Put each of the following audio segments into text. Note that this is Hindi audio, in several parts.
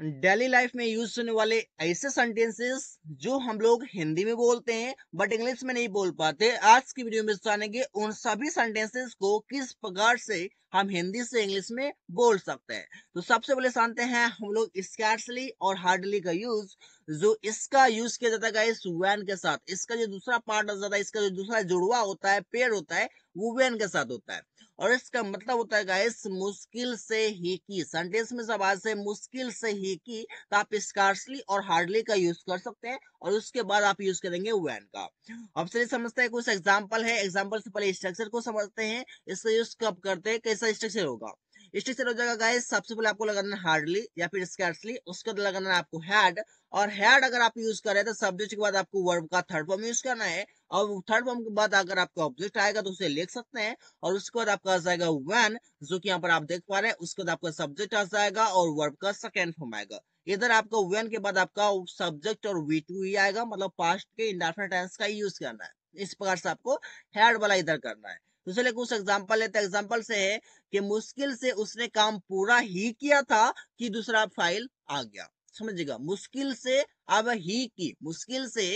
डेली लाइफ में यूज होने वाले ऐसे सेंटेंसेस जो हम लोग हिंदी में बोलते हैं बट इंग्लिश में नहीं बोल पाते आज की वीडियो में जानेंगे उन सभी सेंटेंसेस को किस प्रकार से हम हिंदी से इंग्लिश में बोल सकते हैं तो सबसे पहले जानते हैं हम लोग स्कैर्सली और हार्डली का यूज जो इसका यूज किया जाता है इस वैन के साथ इसका जो दूसरा पार्ट आ जाता है इसका जो दूसरा जुड़वा होता है पेड़ होता है वो वैन के साथ होता है और इसका मतलब होता है गाइस मुश्किल से ही की सेंटेंस में सब आज से मुश्किल से ही की तो आप स्कार्सली और हार्डली का यूज कर सकते हैं और उसके बाद आप यूज करेंगे वैन का अब चलिए समझते हैं कुछ एग्जाम्पल है एग्जाम्पल से पहले स्ट्रक्चर को समझते हैं इसका यूज कब करते हैं ऐसा स्ट्रक्चर होगा स्ट्रक्चर हो जाएगा गाइस सबसे पहले आपको लगाना है हार्डली या फिर स्कैर्सली उसके बाद लगाना है आपको हैड और हैड अगर आप यूज कर रहे हैं तो सब्जेक्ट के बाद आपको वर्ब का थर्ड फॉर्म यूज करना है और थर्ड फॉर्म के बाद अगर आपका ऑब्जेक्ट आएगा तो उसे लिख सकते हैं और उसके बाद आपका आ जाएगा वैन जो कि यहाँ पर आप देख पा रहे हैं उसके बाद आपका सब्जेक्ट आ जाएगा और वर्ब का सेकेंड फॉर्म आएगा इधर आपका वैन के बाद आपका सब्जेक्ट और वी टू ही आएगा मतलब पास्ट के इंडाफिनेट टेंस का यूज करना है इस प्रकार से आपको हेड वाला इधर करना है दूसरे तो कुछ एग्जाम्पल लेते एग्जाम्पल से है कि मुश्किल से उसने काम पूरा ही किया था कि दूसरा फाइल आ गया समझिएगा मुश्किल से अब ही की मुश्किल से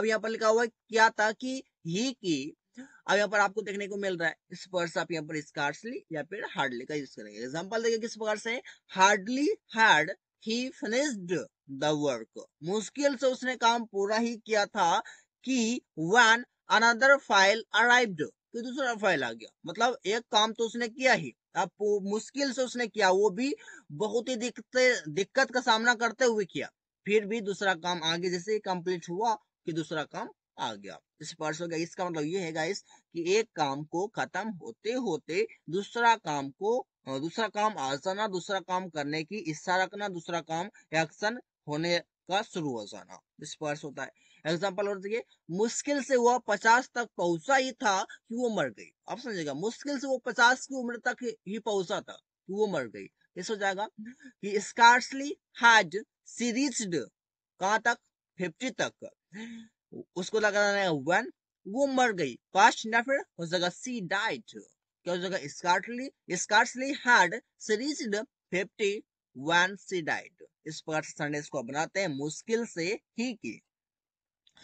अब यहाँ पर लिखा हुआ क्या था कि ही की अब यहाँ पर आपको देखने को मिल रहा है इस पर आप यहाँ पर स्कार्सली या फिर हार्डली का यूज करेंगे एग्जाम्पल देखिए किस प्रकार से hardly hard he finished the work मुश्किल से उसने काम पूरा ही किया था कि वन अनदर फाइल अराइव्ड कि तो दूसरा फाइल आ गया मतलब एक काम तो उसने किया ही अब मुश्किल से उसने किया वो भी बहुत ही दिक्कत का सामना करते हुए किया फिर भी दूसरा काम आगे जैसे कंप्लीट हुआ कि दूसरा काम आ गया स्पर्श हो गया इसका मतलब ये है गाइस कि एक काम को खत्म होते होते दूसरा काम को दूसरा काम आसाना दूसरा काम करने की इच्छा रखना दूसरा काम एक्शन होने का शुरू हो जाना स्पर्श होता है एग्जाम्पल और देखिए मुश्किल से वह पचास तक पहुंचा ही था कि वो मर गई आप समझेगा मुश्किल से वो पचास की उम्र तक ही पहुंचा था कि वो मर गई इस हो जाएगा कि स्कार्सली हैड सी रीच्ड कहाँ तक फिफ्टी तक उसको लगाना है वन वो मर गई पास्ट या फिर हो जाएगा सी डाइट क्या हो जाएगा scarcely scarcely had she reached fifty one she died इस प्रकार से संडे को बनाते हैं मुश्किल से ही की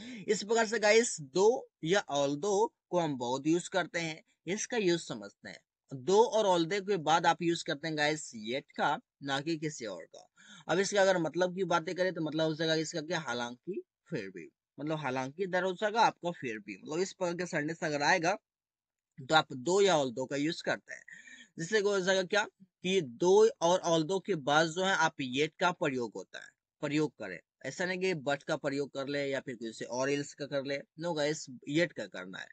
इस प्रकार से गाइस दो या ऑल दो को हम बहुत यूज करते हैं इसका यूज समझते हैं दो और ऑल दो के बाद आप यूज करते हैं गाइस येट का ना कि किसी और का अब इसका अगर मतलब की बातें करें तो मतलब उस जगह इसका क्या हालांकि फिर भी मतलब हालांकि इधर हो जाएगा आपका फिर भी मतलब इस प्रकार के सेंटेंस अगर आएगा तो आप दो या ऑल दो का यूज करते हैं जिससे क्या कि दो और ऑल दो के बाद जो है आप येट का प्रयोग होता है प्रयोग करें ऐसा नहीं कि बट का प्रयोग कर ले या फिर किसी और इल्स का कर ले नो गाइस येट का करना है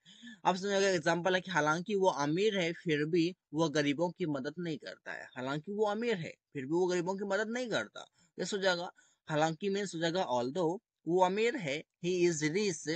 आप समझोगे एग्जांपल है कि हालांकि वो अमीर है फिर भी वो गरीबों की मदद नहीं करता है हालांकि वो अमीर है फिर भी वो गरीबों की मदद नहीं करता ये हो जाएगा हालांकि मैं हो जाएगा ऑल वो अमीर है ही इज रिच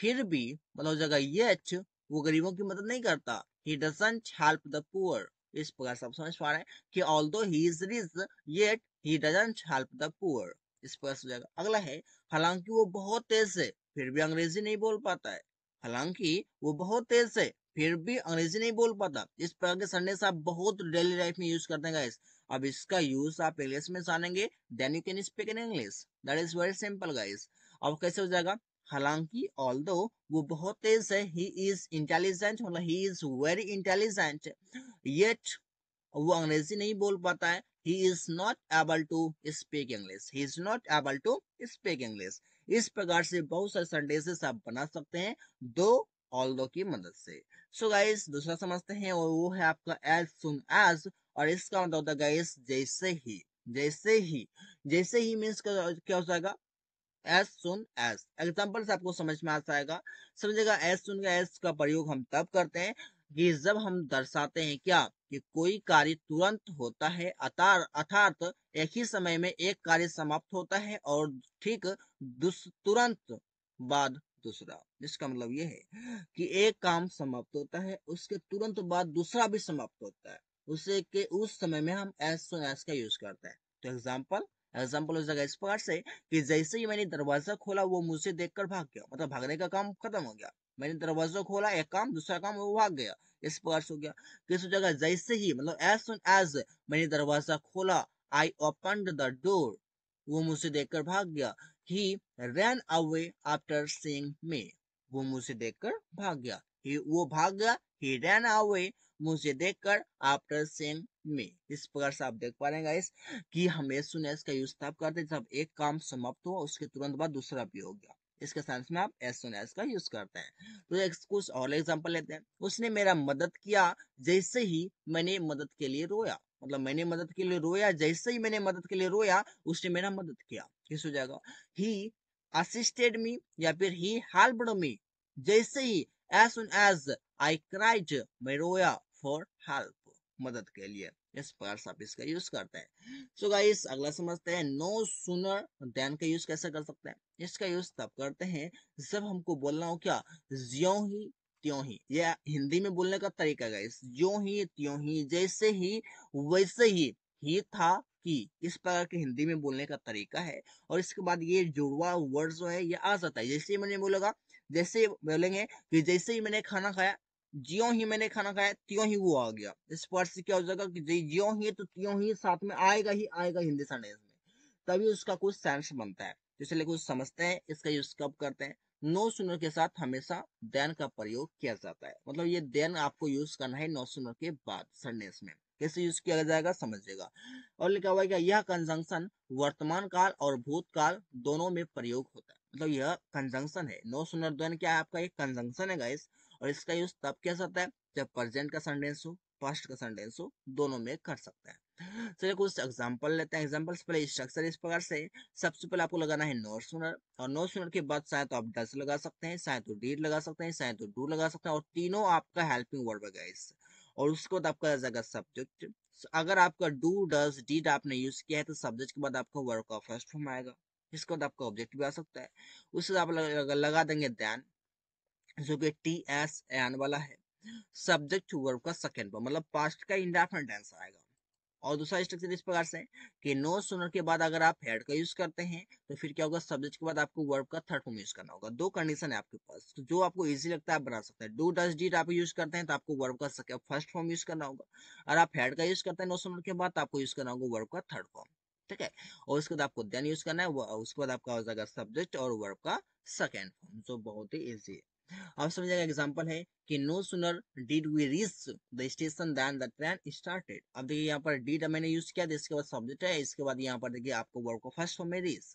फिर भी मतलब हो जाएगा येट वो गरीबों की मदद नहीं करता he doesn't help the poor इस प्रकार से आप समझ पा रहे हैं कि although he is rich yet he doesn't help the poor स्पष्ट हो जाएगा अगला है हालांकि वो बहुत तेज है फिर भी अंग्रेजी नहीं बोल पाता है हालांकि वो बहुत तेज है फिर भी अंग्रेजी नहीं बोल पाता इस प्रकार के संदेश आप बहुत डेली लाइफ में यूज करते हैं गाइस अब इसका यूज आप इंग्लिश में जानेंगे then you can speak in English that is very simple guys अब कैसे हो जाएगा हालांकि ऑल दो वो बहुत तेज है ही इज इंटेलिजेंट मतलब he is very intelligent yet वो अंग्रेजी नहीं बोल पाता है he is not able to speak English. He is not able to speak English. इस प्रकार से बहुत सारे सेंटेंसेस आप बना सकते हैं दो ऑल दो की मदद से सो so गाइस दूसरा समझते हैं और वो है आपका एज सुन एज और इसका मतलब होता है गाइस जैसे ही जैसे ही जैसे ही मीन्स क्या हो जाएगा एज सुन एज एग्जाम्पल से आपको समझ में आ जाएगा समझेगा एज सुन एज का प्रयोग हम तब करते हैं कि जब हम दर्शाते हैं क्या कि कोई कार्य तुरंत होता है अर्थात एक ही समय में एक कार्य समाप्त होता है और ठीक तुरंत बाद दूसरा जिसका मतलब यह है कि एक काम समाप्त होता है उसके तुरंत बाद दूसरा भी समाप्त होता है उसे के उस समय में हम एस सुन एस का यूज करते हैं तो एग्जाम्पल एग्जाम्पल उस जगह इस प्रकार से कि जैसे ही मैंने दरवाजा खोला वो मुझसे देखकर भाग गया मतलब भागने का काम खत्म हो गया मैंने दरवाजा खोला एक काम दूसरा काम वो भाग गया इस प्रकार से हो गया किस हो जाएगा जैसे ही मतलब एज सुन एज मैंने दरवाजा खोला आई ओपन द डोर वो मुझसे देखकर भाग गया he ran away after seeing me वो मुझसे देखकर भाग गया ही वो भाग गया ही रन अवे मुझे देखकर आफ्टर सेम में इस प्रकार से आप देख पा रहे हैं गाइस कि हम एस सुन एस का यूज तब करते जब एक काम समाप्त हुआ उसके तुरंत बाद दूसरा भी हो गया इसके साथ में आप एस सुन एस का यूज करते हैं तो एक कुछ और एग्जाम्पल लेते हैं उसने मेरा मदद किया जैसे ही मैंने मदद के लिए रोया मतलब मैंने मदद के लिए रोया जैसे ही मैंने मदद के लिए रोया उसने मेरा मदद किया किस हो जाएगा ही असिस्टेड मी या फिर ही हेल्प्ड मी जैसे ही as soon as I cried मैं रोया फॉर हेल्प मदद के लिए इस पर्स आप इसका यूज करते हैं सो गाइस अगला समझते हैं नो सुनर देन का यूज कैसे कर सकते हैं इसका यूज तब करते हैं जब हमको बोलना हो क्या ज्यो ही त्यों ही यह हिंदी में बोलने का तरीका गाइस ज्यो ही त्यों ही जैसे ही वैसे ही ही था कि इस प्रकार के हिंदी में बोलने का तरीका है और इसके बाद ये जुड़वा वर्ड जो है ये आ जाता है जैसे ही मैंने बोलेगा जैसे बोलेंगे कि जैसे ही मैंने खाना खाया ज्यो ही मैंने खाना खाया त्यो ही वो आ गया इस पर्स से क्या हो जाएगा कि ज्यो ही तो त्यो ही साथ में आएगा ही आएगा हिंदी सेंटेंस में तभी उसका कुछ सेंस बनता है जिसलिए कुछ समझते हैं इसका यूज कब करते हैं नो सुनर के साथ हमेशा देन का प्रयोग किया जाता है मतलब ये देन आपको यूज करना है नो सुनर के बाद सेंटेंस में कैसे यूज किया जाएगा समझिएगा और लिखा हुआ है यह कंजंक्शन वर्तमान काल और भूतकाल दोनों में प्रयोग होता है मतलब यह कंजंक्शन है नो सुनर देन क्या है आपका एक कंजंक्शन है गाइस और इसका यूज तब किया जाता है जब प्रेजेंट का सेंटेंस हो पास्ट का सेंटेंस हो दोनों में कर सकते हैं चलिए कुछ एग्जांपल लेते हैं एग्जांपल्स पहले स्ट्रक्चर इस प्रकार से सबसे पहले आपको लगाना है नोट सुनर और नोट सुनर के बाद चाहे तो आप डस लगा सकते हैं चाहे तो डीड लगा सकते हैं चाहे तो डू लगा सकते हैं और तीनों आपका हेल्पिंग वर्ड होगा इस और उसके बाद आपका आ जाएगा सब्जेक्ट अगर आपका डू डस डीड आपने यूज किया है तो सब्जेक्ट के बाद आपका वर्ड का फर्स्ट फॉर्म आएगा इसके बाद आपका ऑब्जेक्ट भी आ सकता है उसके बाद आप लगा देंगे दैन जो कि टी एस एन वाला है सब्जेक्ट टू वर्ब का सेकेंड फॉर्म मतलब पास्ट का इंडेफिनेट आंसर आएगा और दूसरा स्ट्रक्चर इस प्रकार से कि नो सुनर के बाद अगर आप हेड का यूज करते हैं तो फिर क्या होगा सब्जेक्ट के बाद आपको वर्ब का थर्ड फॉर्म यूज करना होगा दो कंडीशन है आपके पास तो जो आपको इजी लगता है आप बना सकते हैं डू डस डीट आप यूज करते हैं तो आपको वर्ब का फर्स्ट फॉर्म यूज करना होगा और आप हेड का यूज करते हैं नो सुनर के बाद तो आपको यूज करना होगा वर्ब का थर्ड फॉर्म ठीक है और उसके बाद आपको देन यूज करना है उसके बाद आपका हो जाएगा सब्जेक्ट और वर्ब का सेकेंड फॉर्म जो बहुत ही ईजी है अब समझ जाएगा एग्जाम्पल है कि no sooner did we reach the station than the train started अब देखिए यहाँ पर डिड मैंने यूज किया था तो इसके बाद सब्जेक्ट है इसके बाद यहाँ पर देखिए आपको वर्ड को फर्स्ट फॉर्म में रीच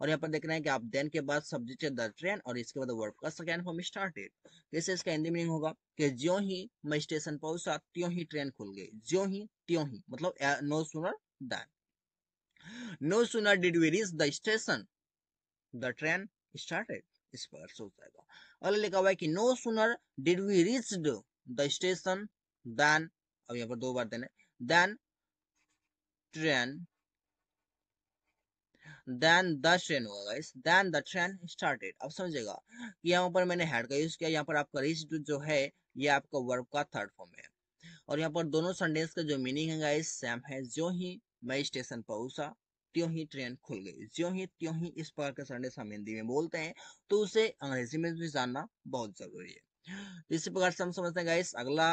और यहाँ पर देख रहे हैं कि आप देन के बाद सब्जेक्ट है द ट्रेन और इसके बाद वर्ड का सेकेंड फॉर्म स्टार्टेड जैसे इसका हिंदी मीनिंग होगा कि ज्यो ही मैं स्टेशन पहुंचा त्यों ही ट्रेन खुल गई ज्यो ही त्यों ही मतलब no sooner than no sooner did we reach the station the train started इस पर सोच जाएगा अगला लिखा हुआ है कि no sooner did we reach the station than अब यहाँ पर दो बार देने than train then the train होगा guys then the train started अब समझेगा कि यहाँ पर मैंने हेड का यूज किया यहाँ पर आपका रिच जो है ये आपका वर्ब का थर्ड फॉर्म है और यहाँ पर दोनों सेंटेंस का जो मीनिंग है गाइस सेम है जो ही मैं स्टेशन पहुंचा त्यों ही ट्रेन खुल गई ज्यों ही त्यों ही इस प्रकार के संडे हम हिंदी में बोलते हैं तो उसे अंग्रेजी में भी जानना बहुत जरूरी है तो इसी प्रकार से हम समझते हैं गाइस अगला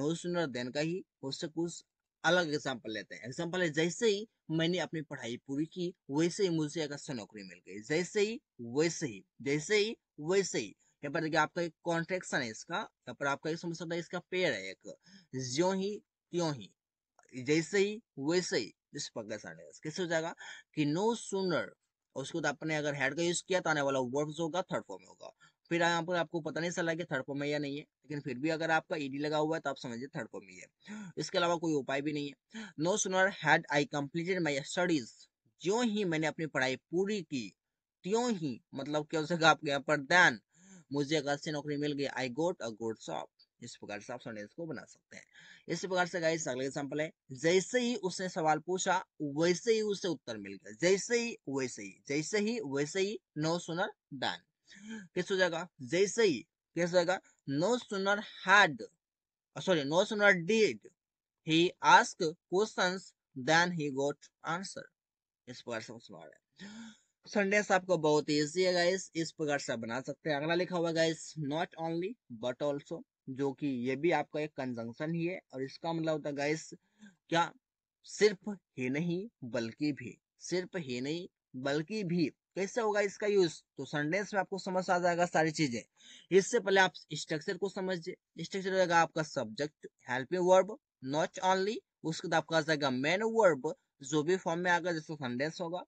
नो सुनर देन का ही उससे कुछ अलग एग्जाम्पल लेते हैं एग्जाम्पल है जैसे ही मैंने अपनी पढ़ाई पूरी की वैसे ही मुझे एक अच्छा नौकरी मिल गई जैसे ही वैसे ही जैसे ही वैसे ही यहाँ पर देखिए आपका एक कॉन्ट्रेक्शन है इसका यहाँ पर आपका एक समझ सकता है इसका पेयर है एक ज्यो ही त्यों ही जैसे ही वैसे ही दिस पक्का साढ़े दस किससे हो जाएगा कि नो सुनर और उसको तो आपने अगर हेड का यूज किया तो आने वाला वर्ब्स होगा थर्ड फॉर्म में होगा फिर यहाँ पर आपको पता नहीं चला कि थर्ड फॉर्म में या नहीं है लेकिन फिर भी अगर आपका ईडी लगा हुआ है तो आप समझिए थर्ड फॉर्म में है इसके अलावा कोई उपाय भी नहीं है no sooner had I completed my studies जो ही मैंने अपनी पढ़ाई पूरी की त्यों ही मतलब क्या हो सका आपके यहाँ पर दैन मुझे अगर से नौकरी मिल गई आई गोट अ गुड सॉफ्ट इस प्रकार से आप सेंटेंस को बना सकते हैं इस प्रकार से गाइस अगला एग्जाम्पल है जैसे ही उसने सवाल पूछा वैसे ही उसे उत्तर मिल गया जैसे ही वैसे ही जैसे ही वैसे ही नो सुनर डन किस हो जाएगा जैसे ही किस हो जाएगा no sooner had sorry no sooner did he ask question then he got answer इस प्रकार से सवाल है संडेस आपको बहुत ईजी है गाइस इस प्रकार से बना सकते हैं अगला लिखा हुआ guys not only but also जो कि ये भी आपका एक कंजंक्शन ही है और इसका मतलब होता है गाइस क्या सिर्फ ही नहीं बल्कि भी सिर्फ ही नहीं बल्कि भी कैसे होगा इसका यूज तो सेंटेंस में आपको समझ आ जाएगा सारी चीजें इससे पहले आप स्ट्रक्चर को समझिए स्ट्रक्चर रहेगा आपका subject helping verb not only उसके बाद आपका आ जाएगा मेन वर्ब जो भी फॉर्म में आएगा जैसे सेंटेंस होगा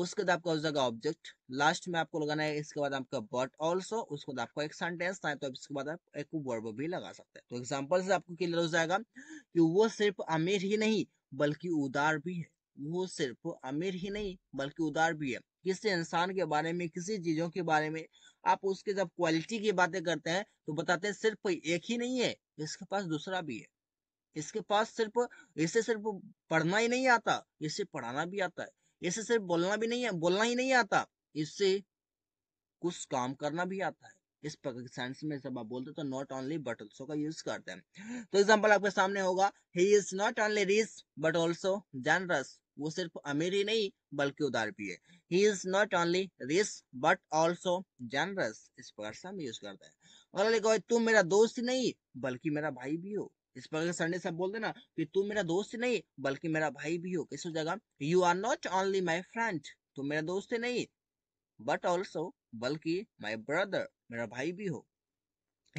उसके बाद आपका हो जाएगा ऑब्जेक्ट लास्ट में आपको लगाना है इसके बाद आपका बट ऑल्सो उसके बाद आपको एक सेंटेंस था तो इसके बाद आप एक वर्ब भी लगा सकते हैं तो एग्जाम्पल से आपको क्लियर हो जाएगा कि वो सिर्फ अमीर ही नहीं बल्कि उदार भी है वो सिर्फ अमीर ही नहीं बल्कि उदार भी है किसी इंसान के बारे में किसी चीजों के बारे में आप उसके जब क्वालिटी की बातें करते हैं तो बताते हैं सिर्फ एक ही नहीं है इसके पास दूसरा भी है इसके पास सिर्फ इसे सिर्फ पढ़ना ही नहीं आता इसे पढ़ाना भी आता है इसे सिर्फ बोलना भी नहीं है बोलना ही नहीं आता इससे कुछ काम करना भी आता है इस प्रकार सेंस में जब आप बोलते तो नॉट ओनली बट ऑल्सो का यूज करते हैं तो एग्जाम्पल आपके सामने होगा he is not only rich but also generous वो सिर्फ अमीर ही नहीं बल्कि उदार भी है he is not only rich but also generous इस प्रकार से हम यूज करते हैं और तुम मेरा दोस्त ही नहीं बल्कि मेरा भाई भी हो इस पर अगर संडे सब बोल देना कि तू मेरा दोस्त नहीं बल्कि मेरा भाई भी हो कैसे हो जाएगा you are not only my friend तुम मेरा दोस्त नहीं बट ऑल्सो बल्कि माई ब्रदर मेरा भाई भी हो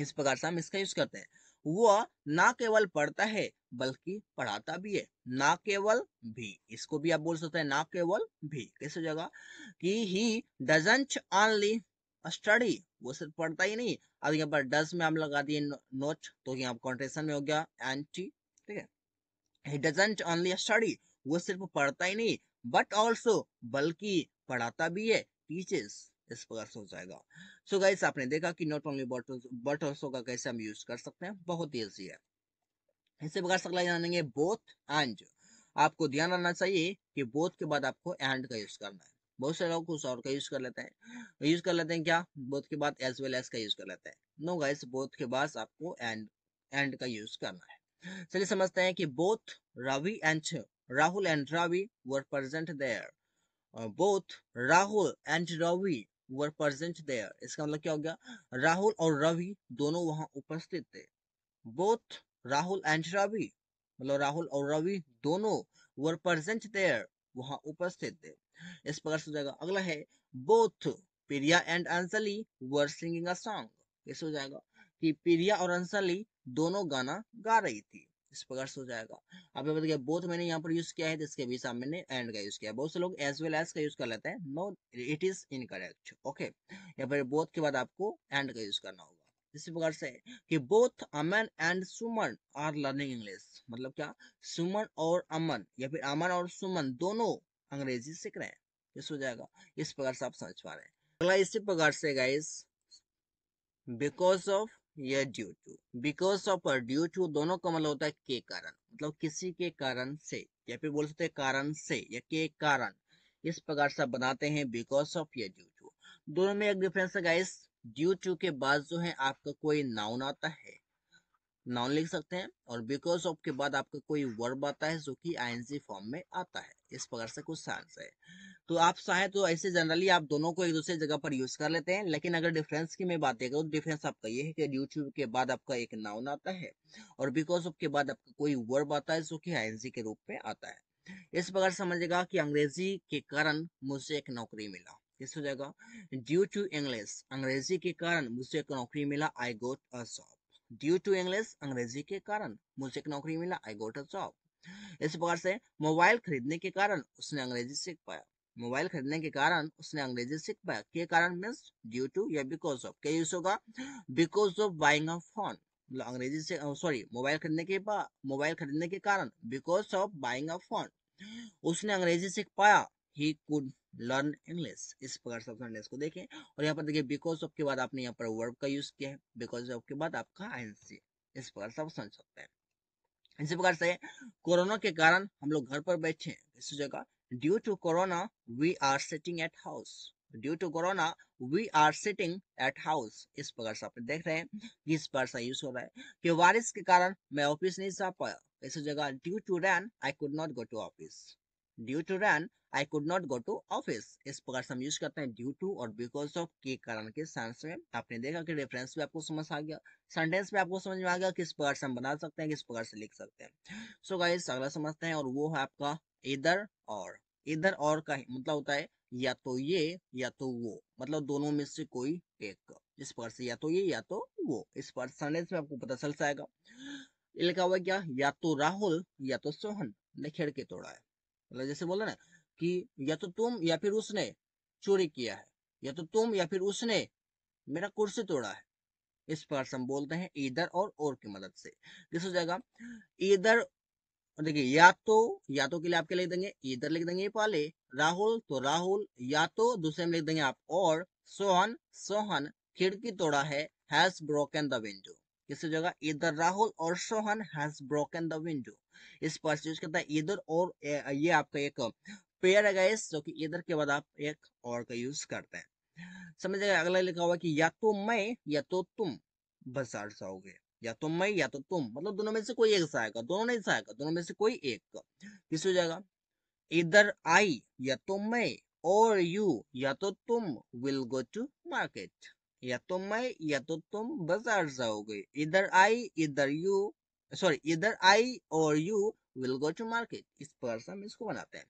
इस प्रकार से हम इसका यूज करते हैं वह ना केवल पढ़ता है बल्कि पढ़ाता भी है ना केवल भी इसको भी आप बोल सकते हैं ना केवल भी कैसे जगह कि ही डजेंट ओनली स्टडी वो सिर्फ पढ़ता ही नहीं अब यहाँ पर डस में हम लगा दिए नोट तो यहाँ कॉन्ट्रेशन में हो गया एंटी ठीक है ही डजेंट ओनली स्टडी वो सिर्फ पढ़ता ही नहीं बट ऑल्सो बल्कि पढ़ाता भी है टीचर्स इस प्रकार से हो जाएगा सो so गाइस आपने देखा कि नॉट ओनली बट ऑल्सो का कैसे हम यूज कर सकते हैं बहुत ईजी है इसी प्रकार से अगला जानेंगे बोथ एंड आपको ध्यान रखना चाहिए कि बोथ के बाद आपको एंड का यूज करना है बहुत से लोग कुछ और का यूज कर लेते हैं यूज कर लेते हैं क्या बोथ के बाद एज वेल एज का यूज कर लेते हैं नो गाइस बोथ के बाद आपको एंड एंड का यूज करना है चलिए समझते हैं कि both Ravi and Rahul and Ravi were present there both Rahul and Ravi were present there इसका मतलब क्या हो गया राहुल और रवि दोनों वहां उपस्थित थे बोथ राहुल एंड रवि मतलब राहुल और रवि दोनों वर प्रेजेंट देयर वहां उपस्थित थे इस प्रकार से हो जाएगा अगला है both Priya and Ansli were singing a song कैसे हो जाएगा कि प्रिया और अंसली दोनों गाना गा रही थी इस प्रकार से हो जाएगा अब ये बताइए बोथ मैंने यहाँ पर यूज किया है जिसके तो भी सामने मैंने एंड का यूज किया है बहुत से लोग एज वेल एज का यूज कर लेते हैं no it is incorrect okay या फिर बोथ के बाद आपको एंड का यूज करना होगा इसी प्रकार से कि both Aman and Suman are learning English मतलब क्या सुमन और अमन या फिर अमन और सुमन दोनों अंग्रेजी सीख रहे हैं ये हो जाएगा इस प्रकार से आप समझ पा रहे हैं अगला इसी प्रकार से गाइस बिकॉज ऑफ या ड्यू टू बिकॉज ऑफ और ड्यू टू दोनों का मतलब होता है के कारण मतलब किसी के कारण से या फिर बोल सकते हैं कारण से या के कारण इस प्रकार से बनाते हैं बिकॉज ऑफ या ड्यू टू दोनों में एक डिफरेंस है गाइस ड्यू टू के बाद जो है आपका कोई नाउन आता है नाउन लिख सकते हैं और बिकॉज ऑफ के बाद आपका कोई वर्ब आता है जो कि आईएनजी फॉर्म में आता है इस प्रकार से कुछ साइंस है तो आप चाहे तो ऐसे जनरली आप दोनों को एक दूसरे जगह पर यूज कर लेते हैं लेकिन अगर डिफरेंस की मैं बात करूँ तो डिफरेंस आपका ये है कि यूट्यूब के बाद आपका एक नाउन आता है और बिकॉज ऑफ के बाद आपका कोई वर्ब आता है जो कि आईएनसी के रूप में आता है इस प्रकार समझेगा कि अंग्रेजी के कारण मुझसे एक नौकरी मिला किस हो जाएगा ड्यू टू इंग्लिश अंग्रेजी के कारण मुझसे एक नौकरी मिला I got a job due to English अंग्रेजी के कारण मुझे एक नौकरी मिला आई गोट अ जॉब इस प्रकार से मोबाइल खरीदने के कारण उसने अंग्रेजी सीख पाया मोबाइल खरीदने के कारण उसने अंग्रेजी सीख पाया के कारण मीन्स ड्यू टू या बिकॉज ऑफ क्या यूज होगा because of buying a phone अंग्रेजी से सॉरी मोबाइल खरीदने के बाद मोबाइल खरीदने के कारण because of buying a phone उसने अंग्रेजी सीख पाया ही कुड लर्न इंग्लिश इस प्रकार से ऑप्शन को देखें और यहाँ पर देखिए बिकॉज ऑफ के बाद आपने यहाँ पर वर्ब का यूज किया है बिकॉज ऑफ के बाद आपका आई इस प्रकार से ऑप्शन समझ सकते हैं इसी प्रकार से कोरोना के कारण हम लोग घर पर बैठे हैं इस जगह due to corona we are sitting at house due to corona we are sitting at house इस प्रकार से आप देख रहे हैं इस प्रकार से यूज हो रहा है कि बारिश के कारण मैं ऑफिस नहीं जा पाया इस जगह due to rain I could not go to office due to rain I could not go to office इस प्रकार से हम यूज करते हैं ड्यू टू और बिकॉज ऑफ के कारण के सेंस में आपने देखा कि रेफरेंस भी आपको समझ आ गया सेंटेंस भी आपको समझ में आ गया किस प्रकार से हम बना सकते हैं किस प्रकार से लिख सकते हैं सो so गाइस अगला समझते हैं और वो है आपका इधर और इधर और का मतलब होता है या तो ये या तो वो मतलब दोनों में से कोई एक इस प्रकार से या तो ये या तो वो इस पर सेंटेंस में आपको पता चल जाएगा लिखा हुआ क्या या तो राहुल या तो सोहन ने खेड़ के तोड़ा है मतलब जैसे बोले ना कि या तो तुम या फिर उसने चोरी किया है या तो तुम या फिर उसने मेरा कुर्सी तोड़ा है इस पर हम बोलते हैं इधर और और की मदद से जिस हो जाएगा इधर देखिए या तो या तो के लिए आपके लिख देंगे इधर लिख देंगे पाले राहुल तो राहुल या तो दूसरे में लिख देंगे आप और सोहन सोहन खिड़की तोड़ा है हैज ब्रोकन द विंडो किस जगह इधर राहुल और Sohan has broken the window इस परचेज करता है इधर और ये आपका एक पेयर है गाइस जो कि इधर के बाद आप एक और का यूज करते हैं समझ जाएगा अगला लिखा हुआ कि या तो मैं या तो तुम बसार जाओगे या तो मैं या तो तुम मतलब दोनों में से कोई एक सा आएगा दोनों नहीं सा दोनों में से कोई एक किस हो जाएगा इधर आई या तो मैं और यू या तो तुम विल गो टू मार्केट या तो मैं या तो तुम बाजार जाओगे इधर आई इधर यू सॉरी इधर आई और you will go to market इस पर हम इसको बनाते हैं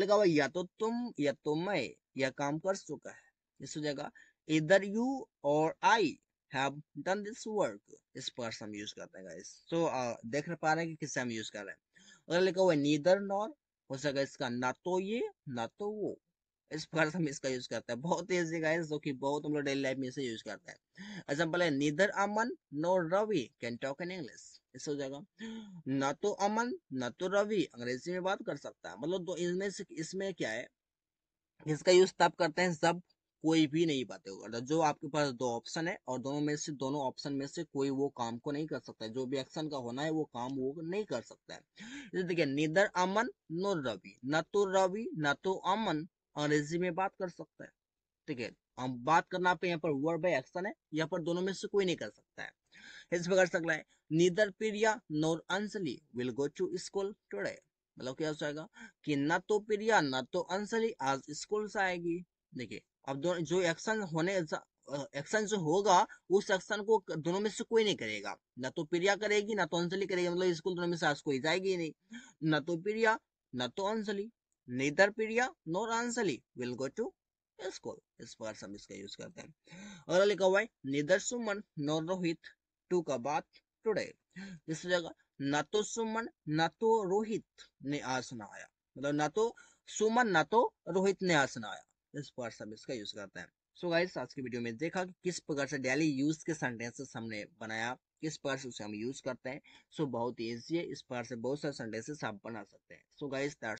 लिखा हुआ या तो तुम या तो मैं या काम कर चुका है इस जगह इधर यू और I have done this work इस हम यूज करते हैं गाइस देख पा रहे हैं कि किससे हम यूज कर रहे हैं लिखा हुआ नीदर नॉर हो सका इसका ना तो ये ना तो वो इस पर हम इसका यूज करते हैं बहुत इजी गाइस जो कि बहुत हम लोग डेली लाइफ में इसे यूज करते हैं एग्जाम्पल है neither Aman nor Ravi can talk in English ऐसे हो जाएगा ना तो अमन ना तो रवि अंग्रेजी में बात कर सकता है मतलब इसमें से इसमें क्या है इसका यूज तब करते हैं जब कोई भी नहीं हो करता जो आपके पास दो ऑप्शन है और दोनों में से दोनों ऑप्शन में से कोई वो काम को नहीं कर सकता है जो भी एक्शन का होना है वो काम वो नहीं कर सकता है देखिए नीदर अमन नो रवि न तो रवि न तो अमन अंग्रेजी में बात कर सकता है ठीक है तो हम बात करना पे यहाँ पर वर्ड बाई एक्शन है यहाँ पर दोनों में से कोई नहीं कर सकता है इस प्रकार सकता है neither Priya nor Anshali will go to school today मतलब क्या हो जाएगा कि न तो प्रिया न तो अंशलि आज स्कूल से आएगी देखिए अब दोनों जो एक्शन होने एक्शन जो होगा उस एक्शन को दोनों में से कोई नहीं करेगा ना तो प्रिया करेगी ना तो अंजलि करेगी मतलब स्कूल दोनों में से आज कोई जाएगी नहीं ना तो प्रिया ना तो Anjali neither Priya nor Anjali will go to इसको इस प्रकार से हम इसका यूज करते हैं अगला लिखा हुआ है neither Suman nor Rohit to का बात टुडे मतलब इस जगह ना तो सुमन ना तो रोहित ने आज सुनाया मतलब ना तो सुमन ना तो रोहित ने आज सुनाया इस प्रकार से हम इसका यूज करते हैं सो गाइस आज की वीडियो में देखा कि किस प्रकार से डेली यूज के सेंटेंसेस हमने बनाया किस प्रकार से उसे हम यूज करते हैं सो so बहुत इजी है इस प्रकार से बहुत सारे सेंटेंसेस आप बना सकते हैं सो गाइस